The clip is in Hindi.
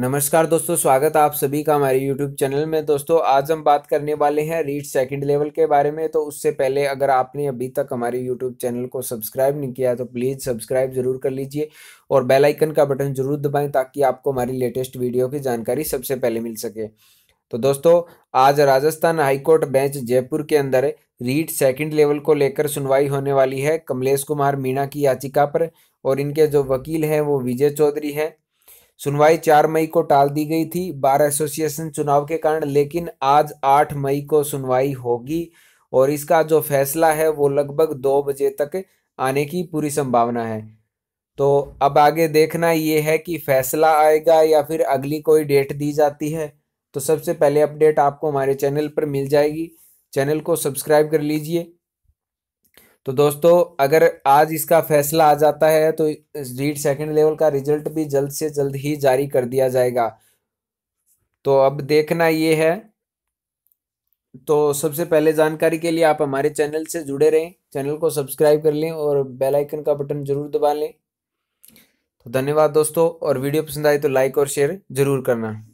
नमस्कार दोस्तों स्वागत है आप सभी का हमारे YouTube चैनल में दोस्तों आज हम बात करने वाले हैं रीट सेकंड लेवल के बारे में तो उससे पहले अगर आपने अभी तक हमारे YouTube चैनल को सब्सक्राइब नहीं किया तो प्लीज़ सब्सक्राइब जरूर कर लीजिए और बेल आइकन का बटन जरूर दबाएं ताकि आपको हमारी लेटेस्ट वीडियो की जानकारी सबसे पहले मिल सके तो दोस्तों आज राजस्थान हाईकोर्ट बेंच जयपुर के अंदर रीट सेकेंड लेवल को लेकर सुनवाई होने वाली है कमलेश कुमार मीणा की याचिका पर और इनके जो वकील हैं वो विजय चौधरी हैं सुनवाई चार मई को टाल दी गई थी बार एसोसिएशन चुनाव के कारण लेकिन आज आठ मई को सुनवाई होगी और इसका जो फैसला है वो लगभग दो बजे तक आने की पूरी संभावना है तो अब आगे देखना ये है कि फैसला आएगा या फिर अगली कोई डेट दी जाती है तो सबसे पहले अपडेट आपको हमारे चैनल पर मिल जाएगी चैनल को सब्सक्राइब कर लीजिए तो दोस्तों अगर आज इसका फैसला आ जाता है तो रीड सेकंड लेवल का रिजल्ट भी जल्द से जल्द ही जारी कर दिया जाएगा तो अब देखना ये है तो सबसे पहले जानकारी के लिए आप हमारे चैनल से जुड़े रहें चैनल को सब्सक्राइब कर लें और बेल आइकन का बटन जरूर दबा लें तो धन्यवाद दोस्तों और वीडियो पसंद आए तो लाइक और शेयर जरूर करना